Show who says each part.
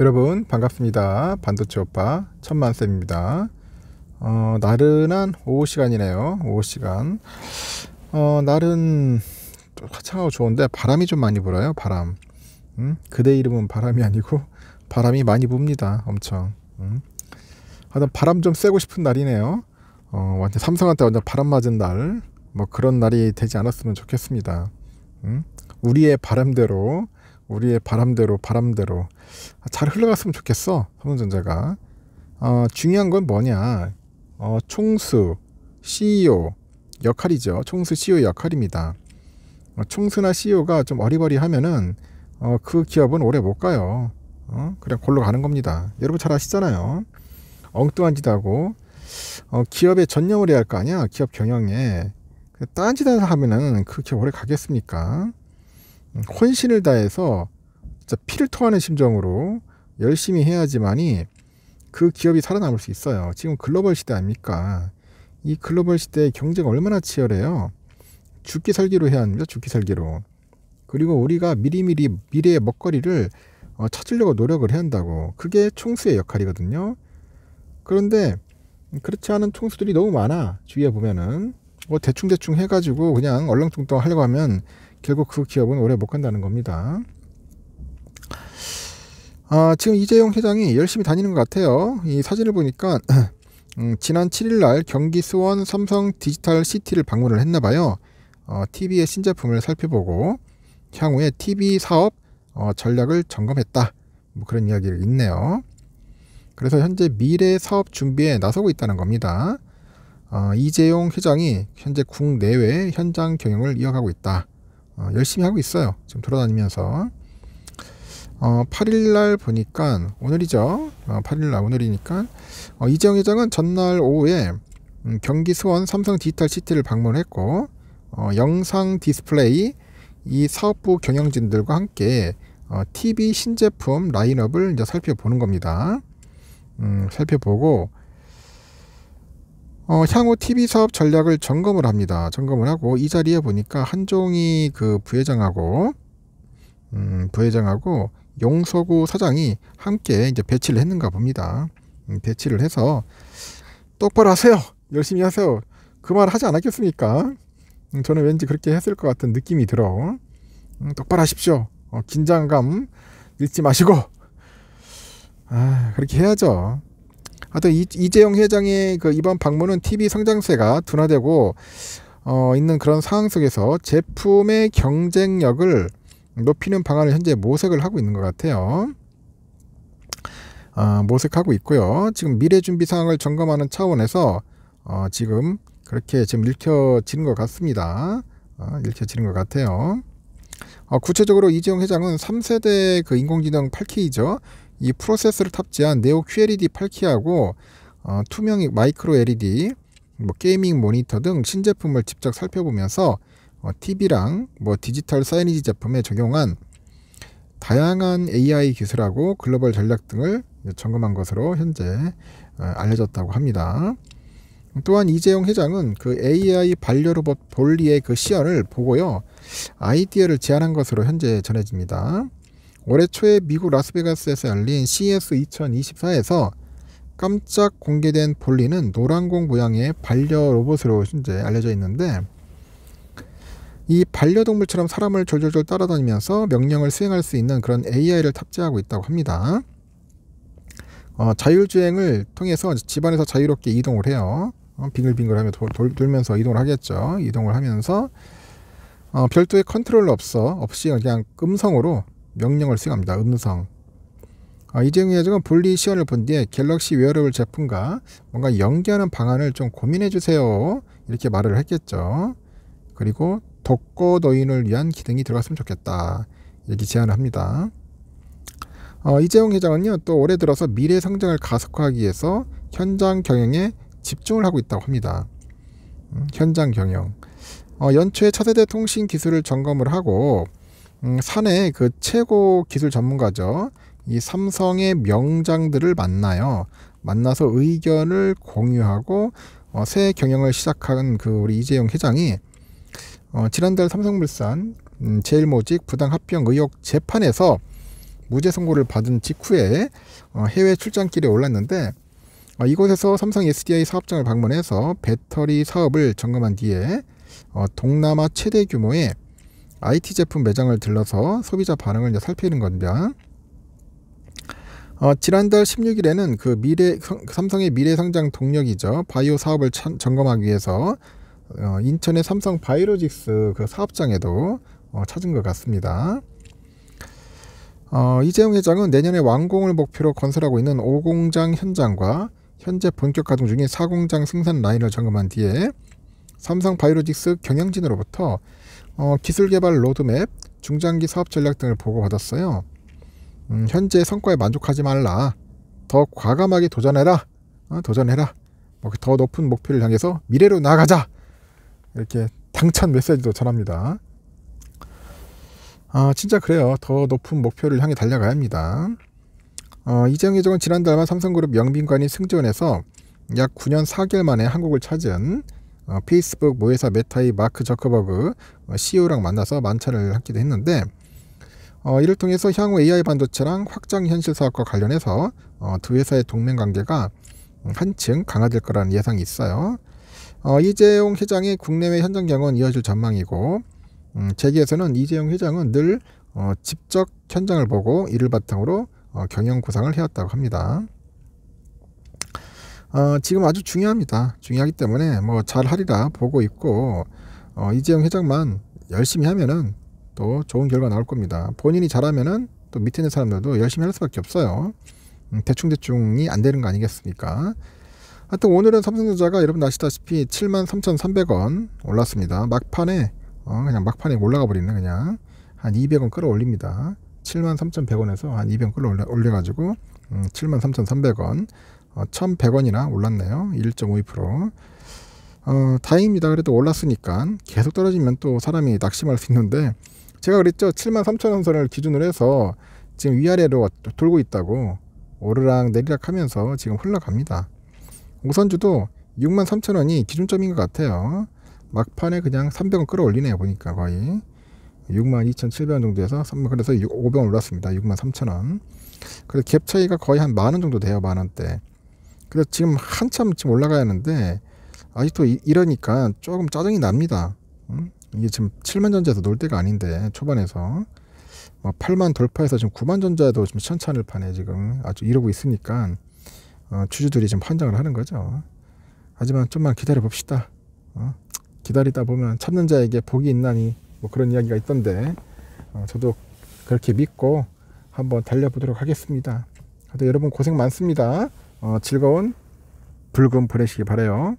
Speaker 1: 여러분 반갑습니다. 반도체 오빠 천만쌤입니다. 어, 나른한 오후 시간이네요. 오후 시간. 어, 날은 화창하고 좋은데 바람이 좀 많이 불어요. 바람. 음? 그대 이름은 바람이 아니고 바람이 많이 붑니다. 엄청. 음? 하여튼 바람 좀 쐬고 싶은 날이네요. 어, 완전 삼성한테 완전 바람 맞은 날. 뭐 그런 날이 되지 않았으면 좋겠습니다. 음? 우리의 바람대로 우리의 바람대로 바람대로 잘 흘러갔으면 좋겠어 삼성전자가 어, 중요한 건 뭐냐 어, 총수 CEO 역할이죠 총수 CEO 역할입니다 어, 총수나 CEO가 좀 어리버리하면은 어, 그 기업은 오래 못 가요 어? 그냥 골로 가는 겁니다 여러분 잘 아시잖아요 엉뚱한 짓 하고 어, 기업에 전념을 해야 할 거 아니야 기업 경영에 딴짓 하면은 그렇게 오래 가겠습니까 혼신을 다해서 진짜 피를 토하는 심정으로 열심히 해야지만이 그 기업이 살아남을 수 있어요. 지금 글로벌 시대 아닙니까? 이 글로벌 시대의 경쟁 얼마나 치열해요. 죽기 살기로 해야 합니다. 죽기 살기로. 그리고 우리가 미리미리 미래의 먹거리를 어, 찾으려고 노력을 해야 한다고. 그게 총수의 역할이거든요. 그런데 그렇지 않은 총수들이 너무 많아. 주위에 보면은. 뭐 대충대충 해가지고 그냥 얼렁뚱땅 하려고 하면 결국 그 기업은 오래 못 간다는 겁니다. 아, 지금 이재용 회장이 열심히 다니는 것 같아요. 이 사진을 보니까 음, 지난 7일 날 경기 수원 삼성 디지털 시티를 방문을 했나 봐요. 어, TV의 신제품을 살펴보고 향후에 TV 사업 어, 전략을 점검했다. 뭐 그런 이야기가 있네요. 그래서 현재 미래 사업 준비에 나서고 있다는 겁니다. 어, 이재용 회장이 현재 국내외 현장 경영을 이어가고 있다. 어, 열심히 하고 있어요. 지금 돌아다니면서. 어, 8일날 보니까 오늘이죠. 어, 8일날 오늘이니까 어, 이재용 회장은 전날 오후에 음, 경기 수원 삼성 디지털 시티를 방문했고 어, 영상 디스플레이 이 사업부 경영진들과 함께 어, TV 신제품 라인업을 이제 살펴보는 겁니다. 음, 살펴보고 어, 향후 TV 사업 전략을 점검을 합니다. 점검을 하고 이 자리에 보니까 한종희 그 부회장하고 음, 부회장하고 용서구 사장이 함께 이제 배치를 했는가 봅니다. 음, 배치를 해서 똑바로 하세요. 열심히 하세요. 그 말 하지 않았겠습니까? 음, 저는 왠지 그렇게 했을 것 같은 느낌이 들어. 음, 똑바로 하십시오. 어, 긴장감 잃지 마시고 아, 그렇게 해야죠. 하여튼 이재용 회장의 그 이번 방문은 TV 성장세가 둔화되고 어, 있는 그런 상황 속에서 제품의 경쟁력을 높이는 방안을 현재 모색을 하고 있는 것 같아요. 어, 모색하고 있고요. 지금 미래 준비 사항을 점검하는 차원에서 어, 지금 그렇게 지금 읽혀지는 것 같습니다. 어, 읽혀지는 것 같아요. 어, 구체적으로 이재용 회장은 3세대 그 인공지능 8K죠. 이 프로세스를 탑재한 네오 QLED 8키하고 어, 투명 마이크로 LED, 뭐 게이밍 모니터 등 신제품을 직접 살펴보면서 어, TV랑 뭐 디지털 사이니지 제품에 적용한 다양한 AI 기술하고 글로벌 전략 등을 점검한 것으로 현재 어, 알려졌다고 합니다. 또한 이재용 회장은 그 AI 반려 로봇 볼리의 그 시연을 보고요 아이디어를 제안한 것으로 현재 전해집니다. 올해 초에 미국 라스베가스에서 열린 c s 2024에서 깜짝 공개된 볼리는 노란공 모양의 반려 로봇으로 현재 알려져 있는데 이 반려동물처럼 사람을 졸졸졸 따라다니면서 명령을 수행할 수 있는 그런 AI를 탑재하고 있다고 합니다. 어, 자율주행을 통해서 집안에서 자유롭게 이동을 해요. 어, 빙글빙글하며 돌면서 이동을 하겠죠. 이동을 하면서 어, 별도의 컨트롤 러 없어 없이 그냥 음성으로 명령을 수행합니다. 음성. 아, 이재용 회장은 분리 시연을 본 뒤에 갤럭시 웨어러블 제품과 뭔가 연계하는 방안을 좀 고민해 주세요. 이렇게 말을 했겠죠. 그리고 독거노인을 위한 기능이 들어갔으면 좋겠다. 이렇게 제안을 합니다. 어, 이재용 회장은요, 또 올해 들어서 미래 성장을 가속화하기 위해서 현장 경영에 집중을 하고 있다고 합니다. 음, 현장 경영. 어, 연초에 차세대 통신 기술을 점검을 하고 음, 산의 그 최고 기술 전문가죠. 이 삼성의 명장들을 만나요. 만나서 의견을 공유하고 어, 새 경영을 시작한 그 우리 이재용 회장이 어, 지난달 삼성물산 음, 제일모직 부당합병 의혹 재판에서 무죄 선고를 받은 직후에 어, 해외 출장길에 올랐는데 어, 이곳에서 삼성 SDI 사업장을 방문해서 배터리 사업을 점검한 뒤에 어, 동남아 최대 규모의 IT 제품 매장을 들러서 소비자 반응을 이제 살피는 겁니다. 어, 지난달 16일에는 그 미래 그 삼성의 미래 성장 동력이죠 바이오 사업을 참, 점검하기 위해서 어, 인천의 삼성 바이로직스 그 사업장에도 어, 찾은 것 같습니다. 어, 이재용 회장은 내년에 완공을 목표로 건설하고 있는 5공장 현장과 현재 본격 가동 중인 4공장 생산 라인을 점검한 뒤에 삼성 바이오로직스 경영진으로부터 어, 기술 개발 로드맵, 중장기 사업 전략 등을 보고받았어요. 음, 현재 성과에 만족하지 말라. 더 과감하게 도전해라. 어, 도전해라. 뭐, 더 높은 목표를 향해서 미래로 나가자 이렇게 당찬 메시지도 전합니다. 아, 진짜 그래요. 더 높은 목표를 향해 달려가야 합니다. 어, 이정희정은 지난달만 삼성그룹 영빈관이 승진해서 약 9년 4개월 만에 한국을 찾은 어, 페이스북 모회사 메타의 마크 저커버그 어, CEO랑 만나서 만찬을 하기도 했는데 어, 이를 통해서 향후 AI 반도체랑 확장 현실 사업과 관련해서 어, 두 회사의 동맹 관계가 한층 강화될 거라는 예상이 있어요. 어, 이재용 회장의 국내외 현장 경험은 이어질 전망이고 음, 재계에서는 이재용 회장은 늘 어, 직접 현장을 보고 이를 바탕으로 어, 경영 구상을 해왔다고 합니다. 어, 지금 아주 중요합니다. 중요하기 때문에 뭐 잘하리라 보고 있고 어, 이재용 회장만 열심히 하면은 또 좋은 결과 나올 겁니다. 본인이 잘하면은 또 밑에 있는 사람들도 열심히 할 수밖에 없어요. 음, 대충대충이 안 되는 거 아니겠습니까? 하여튼 오늘은 삼성전자가 여러분 아시다시피 73,300원 올랐습니다. 막판에 어, 그냥 막판에 올라가 버리는 그냥 한 200원 끌어올립니다. 73,100원에서 한 200원 끌어올려가지고 음, 73,300원 1,100원이나 어, 올랐네요. 1.52%. 어, 다행입니다. 그래도 올랐으니까 계속 떨어지면 또 사람이 낙심할 수 있는데 제가 그랬죠. 73,000원 선을 기준으로 해서 지금 위아래로 돌고 있다고 오르락 내리락 하면서 지금 흘러갑니다. 우선주도 63,000원이 기준점인 것 같아요. 막판에 그냥 300원 끌어올리네요. 보니까 거의 62,700원 정도에서 3 그래서 500원 올랐습니다. 63,000원. 그래서 갭 차이가 거의 한만원 정도 돼요. 만 원대. 그래서 지금 한참 지금 올라가야 하는데 아직도 이, 러니까 조금 짜증이 납니다. 이게 지금 7만 전자에서 놀 때가 아닌데 초반에서 뭐 8만 돌파해서 지금 9만 전자에도 지금 천차를 파네 지금 아주 이러고 있으니까 어, 주주들이 지금 환장을 하는 거죠. 하지만 좀만 기다려 봅시다. 어? 기다리다 보면 찾는 자에게 복이 있나니 뭐 그런 이야기가 있던데 어, 저도 그렇게 믿고 한번 달려보도록 하겠습니다. 다들 여러분 고생 많습니다. 어, 즐거운 붉은 보내시기 바래요.